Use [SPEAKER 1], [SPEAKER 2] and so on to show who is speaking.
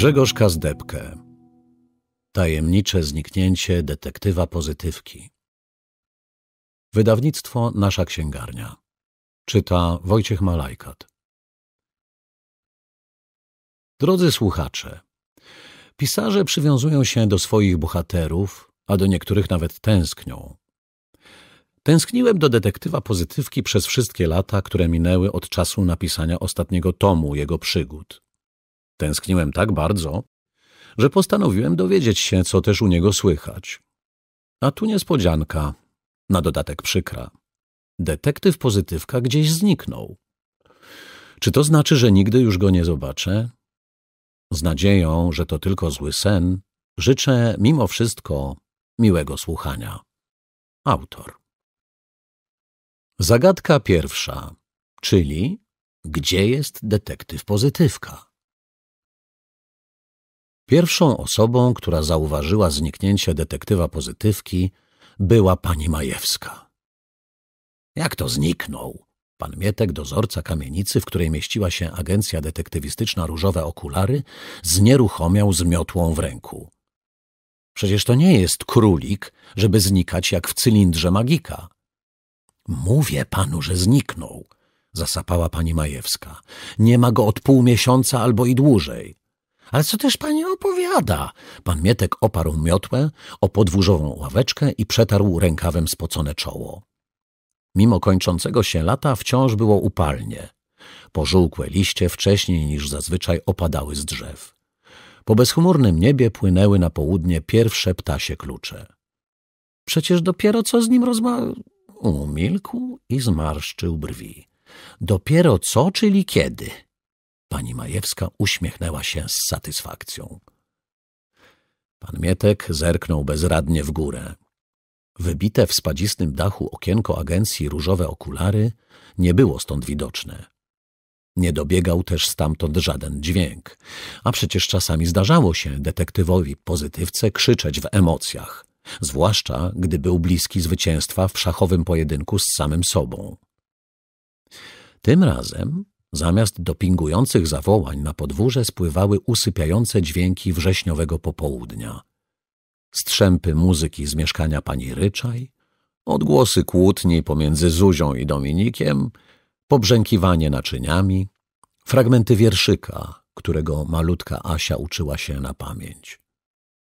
[SPEAKER 1] Grzegorz Kazdebkę Tajemnicze zniknięcie detektywa pozytywki Wydawnictwo Nasza Księgarnia Czyta Wojciech Malajkat Drodzy słuchacze, pisarze przywiązują się do swoich bohaterów, a do niektórych nawet tęsknią. Tęskniłem do detektywa pozytywki przez wszystkie lata, które minęły od czasu napisania ostatniego tomu jego przygód. Tęskniłem tak bardzo, że postanowiłem dowiedzieć się, co też u niego słychać. A tu niespodzianka, na dodatek przykra. Detektyw pozytywka gdzieś zniknął. Czy to znaczy, że nigdy już go nie zobaczę? Z nadzieją, że to tylko zły sen, życzę mimo wszystko miłego słuchania. Autor. Zagadka pierwsza, czyli gdzie jest detektyw pozytywka? Pierwszą osobą, która zauważyła zniknięcie detektywa pozytywki, była pani Majewska. Jak to zniknął? Pan Mietek, dozorca kamienicy, w której mieściła się agencja detektywistyczna Różowe Okulary, znieruchomiał z miotłą w ręku. Przecież to nie jest królik, żeby znikać jak w cylindrze magika. Mówię panu, że zniknął, zasapała pani Majewska. Nie ma go od pół miesiąca albo i dłużej. Ale co też pani opowiada? Pan Mietek oparł miotłę o podwórzową ławeczkę i przetarł rękawem spocone czoło. Mimo kończącego się lata wciąż było upalnie. Pożółkłe liście wcześniej niż zazwyczaj opadały z drzew. Po bezchmurnym niebie płynęły na południe pierwsze ptasie klucze. Przecież dopiero co z nim rozma... Umilkł i zmarszczył brwi. Dopiero co, czyli kiedy? Pani Majewska uśmiechnęła się z satysfakcją. Pan Mietek zerknął bezradnie w górę. Wybite w spadzistym dachu okienko agencji różowe okulary nie było stąd widoczne. Nie dobiegał też stamtąd żaden dźwięk, a przecież czasami zdarzało się detektywowi pozytywce krzyczeć w emocjach, zwłaszcza gdy był bliski zwycięstwa w szachowym pojedynku z samym sobą. Tym razem Zamiast dopingujących zawołań na podwórze spływały usypiające dźwięki wrześniowego popołudnia. Strzępy muzyki z mieszkania pani Ryczaj, odgłosy kłótni pomiędzy Zuzią i Dominikiem, pobrzękiwanie naczyniami, fragmenty wierszyka, którego malutka Asia uczyła się na pamięć.